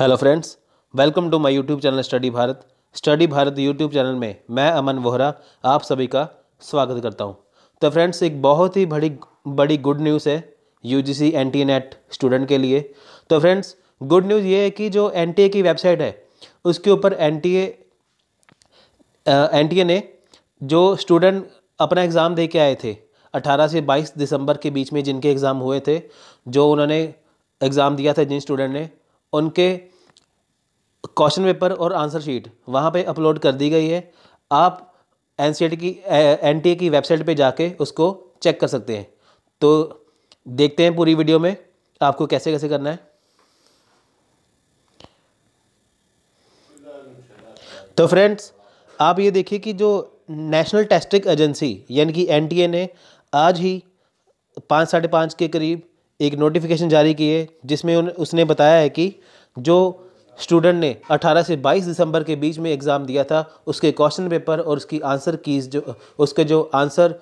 hello friends welcome to my YouTube channel study Bharat study Bharat YouTube channel में मैं अमन वोहरा आप सभी का स्वागत करता हूं तो फ्रेंड्स एक बहुत ही बड़ी बड़ी गुड न्यूज़ है यूजीसी एनटीए नेट स्टूडेंट के लिए तो फ्रेंड्स गुड न्यूज़ ये है कि जो एन की वेबसाइट है उसके ऊपर एन टी ने जो स्टूडेंट अपना एग्ज़ाम दे के आए थे अठारह से बाईस दिसंबर के बीच में जिनके एग्ज़ाम हुए थे जो उन्होंने एग्ज़ाम दिया था जिन स्टूडेंट ने उनके क्वेश्चन पेपर और आंसर शीट वहाँ पे अपलोड कर दी गई है आप एन e की एन e e की वेबसाइट पे जाके उसको चेक कर सकते हैं तो देखते हैं पूरी वीडियो में आपको कैसे कैसे करना है तो फ्रेंड्स आप ये देखिए कि जो नेशनल टेस्टिंग एजेंसी यानी कि एन ने आज ही पाँच साढ़े पाँच के करीब एक नोटिफिकेशन जारी की है जिसमें उसने बताया है कि जो स्टूडेंट ने 18 से 22 दिसंबर के बीच में एग्ज़ाम दिया था उसके क्वेश्चन पेपर और उसकी आंसर कीज जो उसके जो आंसर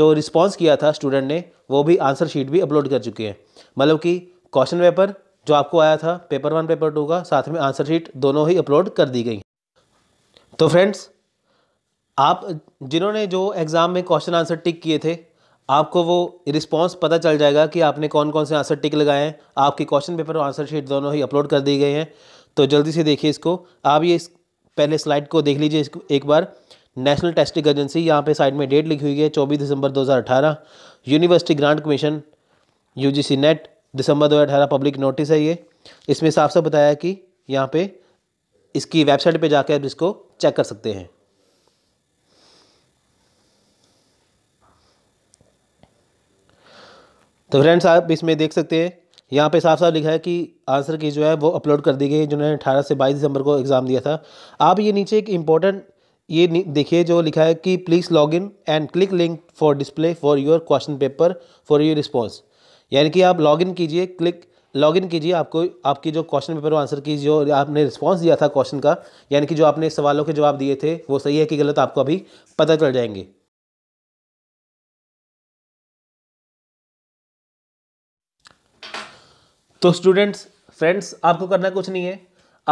जो रिस्पॉन्स किया था स्टूडेंट ने वो भी आंसर शीट भी अपलोड कर चुके हैं मतलब कि क्वेश्चन पेपर जो आपको आया था पेपर वन पेपर टू का साथ में आंसर शीट दोनों ही अपलोड कर दी गई तो फ्रेंड्स आप जिन्होंने जो एग्ज़ाम में क्वेश्चन आंसर टिक किए थे आपको वो रिस्पॉन्स पता चल जाएगा कि आपने कौन कौन से आंसर टिक लगाए हैं आपके क्वेश्चन पेपर और आंसर शीट दोनों ही अपलोड कर दी गई हैं तो जल्दी से देखिए इसको आप ये इस पहले स्लाइड को देख लीजिए इसको एक बार नेशनल टेस्टिंग एजेंसी यहाँ पे साइड में डेट लिखी हुई है चौबीस दिसंबर 2018 university grant commission UGC NET दिसंबर 2018 पब्लिक नोटिस है ये इसमें साफ साफ बताया कि यहाँ पे इसकी वेबसाइट पे जाकर आप इसको चेक कर सकते हैं तो फ्रेंड्स आप इसमें देख सकते हैं यहाँ पे साफ साफ लिखा है कि आंसर की जो है वो अपलोड कर दी गई जिन्होंने अठारह से बाईस दिसंबर को एग्ज़ाम दिया था आप ये नीचे एक इम्पोर्टेंट ये देखिए जो लिखा है कि please log in and click link for display for your question paper for your response यानी कि आप लॉग इन कीजिए क्लिक लॉग इन कीजिए आपको आपकी जो क्वेश्चन पेपर आंसर की जो आपने रिस्पांस दिया था क्वेश्चन का यानी कि जो आपने सवालों के जवाब दिए थे वो सही है कि गलत आपको अभी पता चल जाएंगे तो स्टूडेंट्स फ्रेंड्स आपको करना कुछ नहीं है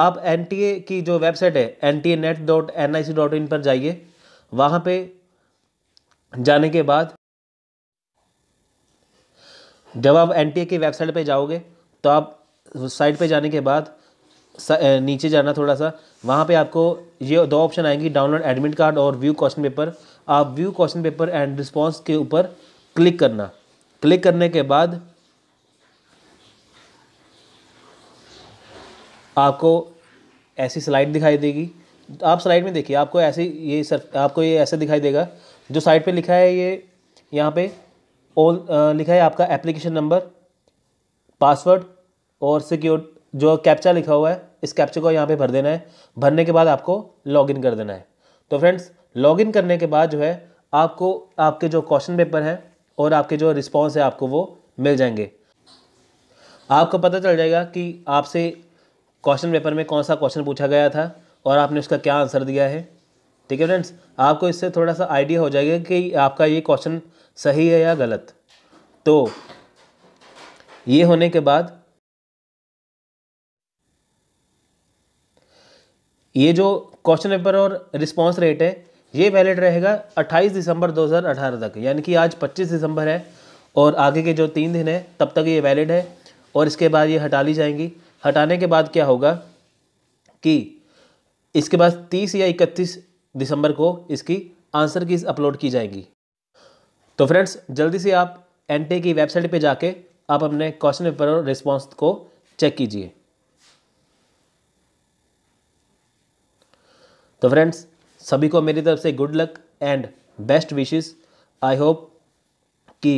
आप एन की जो वेबसाइट है N T A NET dot N I C dot in पर जाइए वहाँ पे जाने के बाद जब आप एन टी ए की वेबसाइट पे जाओगे तो आप साइट पे जाने के बाद नीचे जाना थोड़ा सा वहाँ पे आपको ये दो ऑप्शन आएंगी डाउनलोड एडमिट कार्ड और व्यू क्वेश्चन पेपर आप view question paper and response के ऊपर क्लिक करना क्लिक करने के बाद आपको ऐसी स्लाइड दिखाई देगी आप स्लाइड में देखिए आपको ऐसे ये सर आपको ये ऐसे दिखाई देगा जो साइड पे लिखा है ये यहाँ पे ऑल लिखा है आपका एप्लीकेशन नंबर पासवर्ड और सिक्योर जो कैप्चा लिखा हुआ है इस कैप्चा को यहाँ पे भर देना है भरने के बाद आपको लॉगिन कर देना है तो फ्रेंड्स लॉगिन करने के बाद जो है आपको आपके जो क्वेश्चन पेपर हैं और आपके जो रिस्पॉन्स है आपको वो मिल जाएंगे आपको पता चल जाएगा कि आपसे क्वेश्चन पेपर में कौन सा क्वेश्चन पूछा गया था और आपने उसका क्या आंसर दिया है ठीक है फ्रेंड्स आपको इससे थोड़ा सा आइडिया हो जाएगा कि आपका ये क्वेश्चन सही है या गलत तो ये होने के बाद ये जो क्वेश्चन पेपर और रिस्पांस रेट है ये वैलिड रहेगा 28 दिसंबर 2018 तक यानी कि आज 25 दिसंबर है और आगे के जो तीन दिन है तब तक ये वैलिड है और इसके बाद ये हटा ली जाएंगी हटाने के बाद क्या होगा कि इसके बाद तीस या इकतीस दिसंबर को इसकी आंसर की अपलोड की जाएगी तो फ्रेंड्स जल्दी से आप एन की वेबसाइट पे जाके आप अपने क्वेश्चन पेपर और रिस्पॉन्स को चेक कीजिए तो फ्रेंड्स सभी को मेरी तरफ से good luck and best wishes I hope कि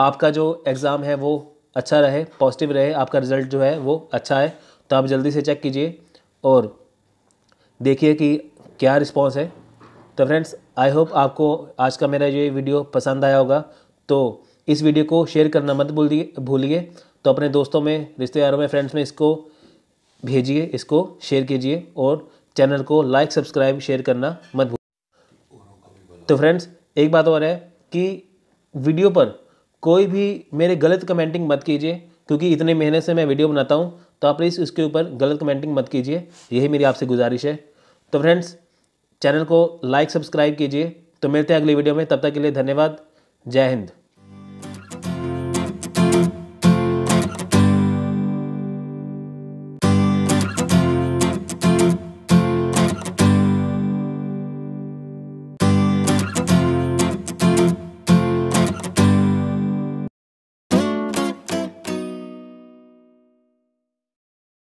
आपका जो एग्ज़ाम है वो अच्छा रहे पॉजिटिव रहे आपका रिज़ल्ट जो है वो अच्छा है तो आप जल्दी से चेक कीजिए और देखिए कि क्या रिस्पॉन्स है तो फ्रेंड्स आई होप आपको आज का मेरा ये वीडियो पसंद आया होगा तो इस वीडियो को शेयर करना मत भूलिए भूलिए तो अपने दोस्तों में रिश्तेदारों में फ्रेंड्स में इसको भेजिए इसको शेयर कीजिए और चैनल को लाइक सब्सक्राइब शेयर करना मत भूलिए तो फ्रेंड्स एक बात और है कि वीडियो पर कोई भी मेरे गलत कमेंटिंग मत कीजिए क्योंकि इतने महीने से मैं वीडियो बनाता हूँ तो आप प्लीज़ उसके ऊपर गलत कमेंटिंग मत कीजिए यही मेरी आपसे गुजारिश है तो फ्रेंड्स चैनल को लाइक सब्सक्राइब कीजिए तो मिलते हैं अगली वीडियो में तब तक के लिए धन्यवाद जय हिंद